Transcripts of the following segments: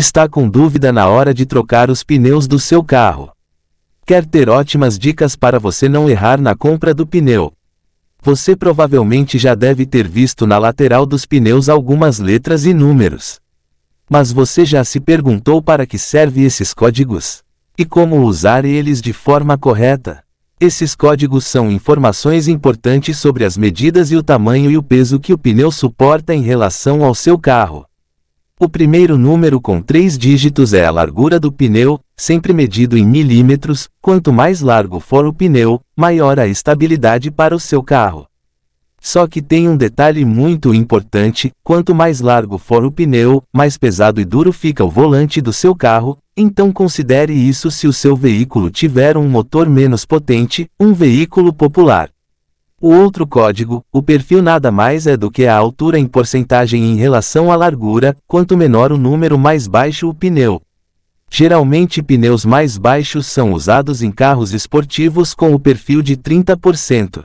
Está com dúvida na hora de trocar os pneus do seu carro? Quer ter ótimas dicas para você não errar na compra do pneu? Você provavelmente já deve ter visto na lateral dos pneus algumas letras e números. Mas você já se perguntou para que servem esses códigos? E como usar eles de forma correta? Esses códigos são informações importantes sobre as medidas e o tamanho e o peso que o pneu suporta em relação ao seu carro. O primeiro número com três dígitos é a largura do pneu, sempre medido em milímetros, quanto mais largo for o pneu, maior a estabilidade para o seu carro. Só que tem um detalhe muito importante: quanto mais largo for o pneu, mais pesado e duro fica o volante do seu carro, então considere isso se o seu veículo tiver um motor menos potente, um veículo popular. O outro código, o perfil nada mais é do que a altura em porcentagem em relação à largura, quanto menor o número mais baixo o pneu. Geralmente pneus mais baixos são usados em carros esportivos com o perfil de 30%.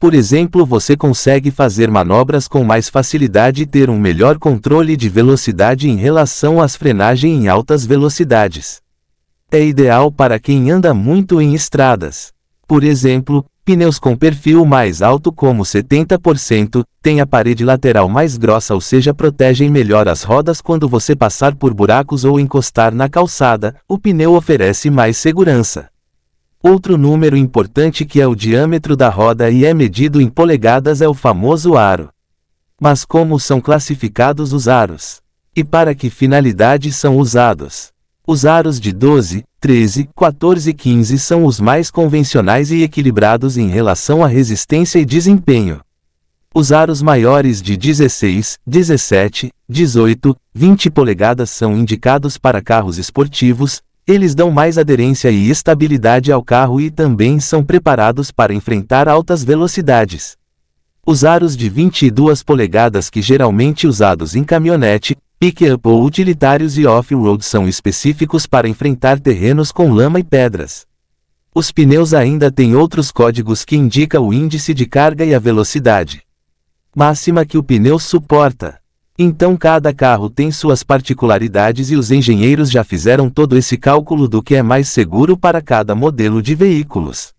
Por exemplo, você consegue fazer manobras com mais facilidade e ter um melhor controle de velocidade em relação às frenagens em altas velocidades. É ideal para quem anda muito em estradas. Por exemplo, Pneus com perfil mais alto como 70%, têm a parede lateral mais grossa ou seja protegem melhor as rodas quando você passar por buracos ou encostar na calçada, o pneu oferece mais segurança. Outro número importante que é o diâmetro da roda e é medido em polegadas é o famoso aro. Mas como são classificados os aros? E para que finalidade são usados? Os aros de 12, 13, 14 e 15 são os mais convencionais e equilibrados em relação à resistência e desempenho. Os aros maiores de 16, 17, 18, 20 polegadas são indicados para carros esportivos, eles dão mais aderência e estabilidade ao carro e também são preparados para enfrentar altas velocidades. Os aros de 22 polegadas que geralmente usados em caminhonete, Pick-up ou utilitários e off-road são específicos para enfrentar terrenos com lama e pedras. Os pneus ainda têm outros códigos que indicam o índice de carga e a velocidade máxima que o pneu suporta. Então cada carro tem suas particularidades e os engenheiros já fizeram todo esse cálculo do que é mais seguro para cada modelo de veículos.